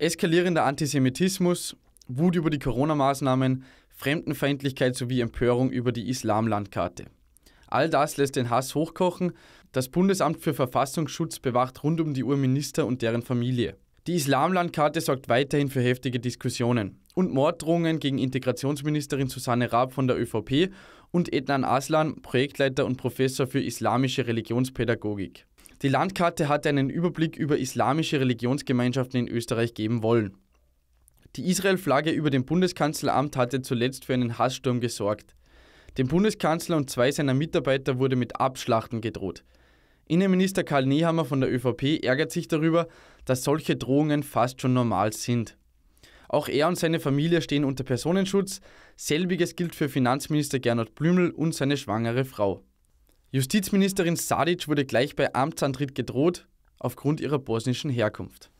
Eskalierender Antisemitismus, Wut über die Corona-Maßnahmen, Fremdenfeindlichkeit sowie Empörung über die Islamlandkarte. All das lässt den Hass hochkochen. Das Bundesamt für Verfassungsschutz bewacht rund um die Uhr Minister und deren Familie. Die Islamlandkarte sorgt weiterhin für heftige Diskussionen und Morddrohungen gegen Integrationsministerin Susanne Raab von der ÖVP und Ednan Aslan, Projektleiter und Professor für islamische Religionspädagogik. Die Landkarte hatte einen Überblick über islamische Religionsgemeinschaften in Österreich geben wollen. Die Israel-Flagge über dem Bundeskanzleramt hatte zuletzt für einen Hasssturm gesorgt. Dem Bundeskanzler und zwei seiner Mitarbeiter wurde mit Abschlachten gedroht. Innenminister Karl Nehammer von der ÖVP ärgert sich darüber, dass solche Drohungen fast schon normal sind. Auch er und seine Familie stehen unter Personenschutz. Selbiges gilt für Finanzminister Gernot Blümel und seine schwangere Frau. Justizministerin Sadic wurde gleich bei Amtsantritt gedroht, aufgrund ihrer bosnischen Herkunft.